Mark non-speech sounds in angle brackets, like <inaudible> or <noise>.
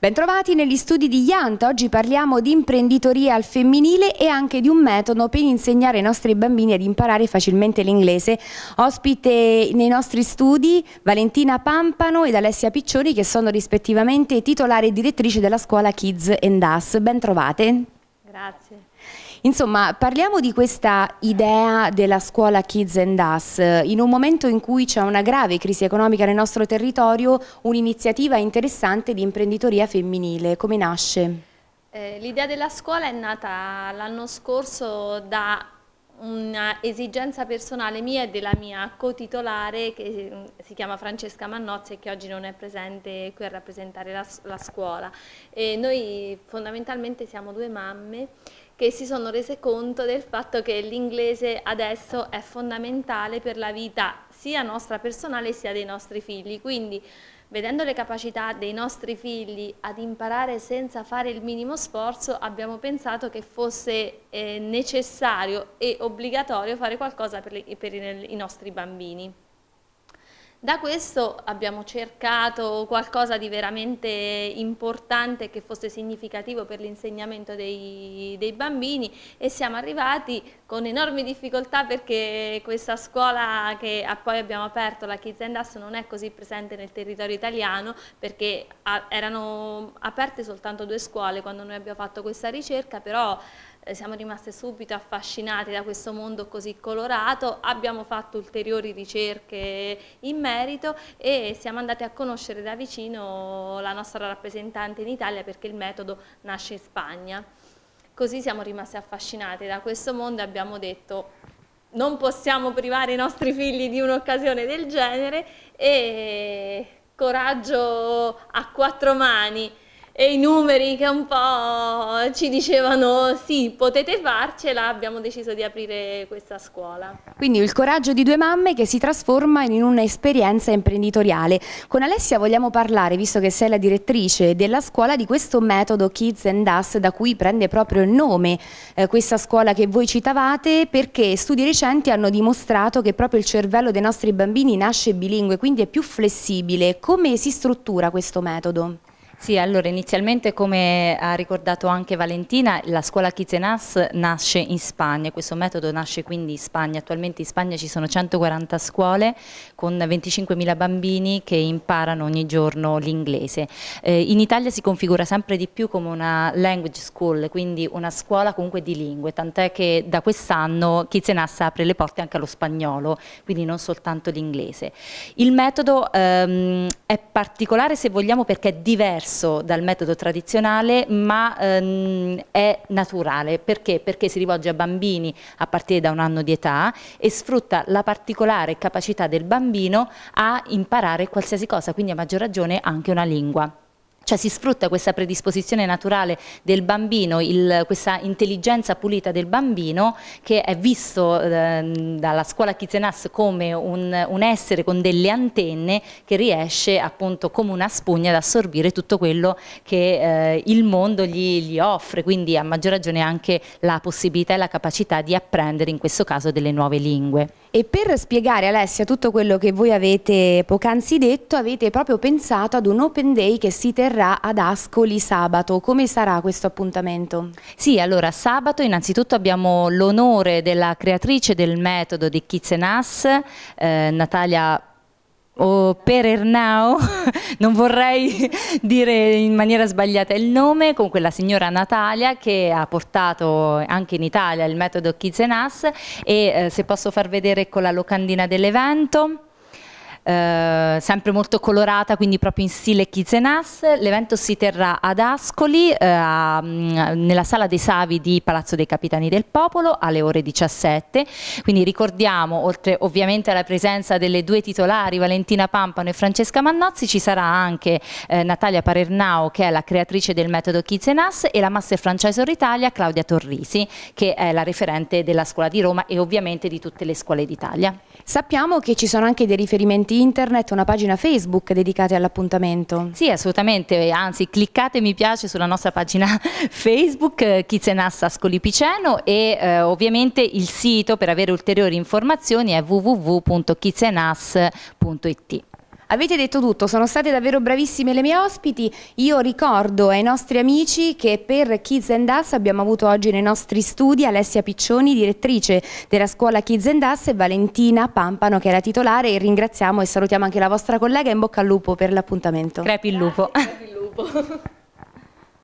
Bentrovati negli studi di Yanta, oggi parliamo di imprenditoria al femminile e anche di un metodo per insegnare ai nostri bambini ad imparare facilmente l'inglese. Ospite nei nostri studi Valentina Pampano ed Alessia Piccioni che sono rispettivamente titolare e direttrice della scuola Kids and Us. Bentrovate. Grazie. Insomma, parliamo di questa idea della scuola Kids and Us. Eh, in un momento in cui c'è una grave crisi economica nel nostro territorio, un'iniziativa interessante di imprenditoria femminile. Come nasce? Eh, L'idea della scuola è nata l'anno scorso da un'esigenza personale mia e della mia co-titolare che mm, si chiama Francesca Mannozzi e che oggi non è presente qui a rappresentare la, la scuola. E noi fondamentalmente siamo due mamme che si sono rese conto del fatto che l'inglese adesso è fondamentale per la vita sia nostra personale sia dei nostri figli. Quindi vedendo le capacità dei nostri figli ad imparare senza fare il minimo sforzo abbiamo pensato che fosse eh, necessario e obbligatorio fare qualcosa per, le, per i nostri bambini. Da questo abbiamo cercato qualcosa di veramente importante che fosse significativo per l'insegnamento dei, dei, bambini e siamo arrivati con enormi difficoltà perché questa scuola che poi abbiamo aperto, la Kids and Us, non è così presente nel territorio italiano perché erano aperte soltanto due scuole quando noi abbiamo fatto questa ricerca, però eh, siamo rimaste subito affascinate da questo mondo così colorato, abbiamo fatto ulteriori ricerche in merito e siamo andate a conoscere da vicino la nostra rappresentante in Italia perché il metodo nasce in Spagna. Così siamo rimaste affascinate da questo mondo e abbiamo detto non possiamo privare i nostri figli di un'occasione del genere e coraggio a quattro mani e i numeri che un po' ci dicevano sì, potete farcela, abbiamo deciso di aprire questa scuola. Quindi il coraggio di due mamme che si trasforma in un'esperienza imprenditoriale. Con Alessia vogliamo parlare, visto che sei la direttrice della scuola, di questo metodo Kids and Us da cui prende proprio il nome eh, questa scuola che voi citavate perché studi recenti hanno dimostrato che proprio il cervello dei nostri bambini nasce bilingue, quindi è più flessibile. Come si struttura questo metodo? Sì, allora inizialmente come ha ricordato anche Valentina, la scuola Kizenas nasce in Spagna, questo metodo nasce quindi in Spagna, attualmente in Spagna ci sono 140 scuole con 25.000 bambini che imparano ogni giorno l'inglese. Eh, in Italia si configura sempre di più come una language school, quindi una scuola comunque di lingue, tant'è che da quest'anno Kizenas apre le porte anche allo spagnolo, quindi non soltanto l'inglese. Il metodo ehm, è particolare se vogliamo perché è diverso diverso dal metodo tradizionale ma ehm, è naturale. Perché? Perché si rivolge a bambini a partire da un anno di età e sfrutta la particolare capacità del bambino a imparare qualsiasi cosa, quindi a maggior ragione anche una lingua cioè si sfrutta questa predisposizione naturale del bambino, il, questa intelligenza pulita del bambino che è visto eh, dalla scuola Kizenas come un, un, essere con delle antenne che riesce appunto come una spugna ad assorbire tutto quello che eh, il mondo gli, gli offre, quindi a maggior ragione anche la possibilità e la capacità di apprendere in questo caso delle nuove lingue. E per spiegare Alessia tutto quello che voi avete poc'anzi detto, avete proprio pensato ad un open day che si terrà terrà ad Ascoli sabato. Come sarà questo appuntamento? Sì, allora sabato innanzitutto abbiamo l'onore della creatrice del metodo di Kitzenas, eh, Natalia o per Ernao, <laughs> non vorrei <laughs> dire in maniera sbagliata il nome, con quella signora Natalia che ha portato anche in Italia il metodo Kizenas e eh, se posso far vedere con ecco, la locandina dell'evento eh, sempre molto colorata, quindi proprio in stile Kizenas. L'evento si terrà ad Ascoli, eh, a, mm, nella Sala dei Savi di Palazzo dei Capitani del Popolo, alle ore 17. Quindi ricordiamo, oltre ovviamente alla presenza delle due titolari, Valentina Pampano e Francesca Mannozzi, ci sarà anche eh, Natalia Parernau, che è la creatrice del metodo Kizenas, e la Master Franchisor Italia, Claudia Torrisi, che è la referente della Scuola di Roma e ovviamente di tutte le scuole d'Italia. Sappiamo che ci sono anche dei riferimenti siti internet una pagina Facebook dedicata all'appuntamento. Sì, assolutamente, anzi cliccate mi piace sulla nostra pagina <laughs> Facebook Chizenassa eh, Ascoli Piceno e eh, ovviamente il sito per avere ulteriori informazioni è www.chizenas.it. Avete detto tutto, sono state davvero bravissime le mie ospiti. Io ricordo ai nostri amici che per Kids and Us abbiamo avuto oggi nei nostri studi Alessia Piccioni, direttrice della scuola Kids and Us e Valentina Pampano che era titolare ringraziamo e salutiamo anche la vostra collega in bocca al lupo per l'appuntamento. Crepi il lupo. Grazie, crepi il lupo.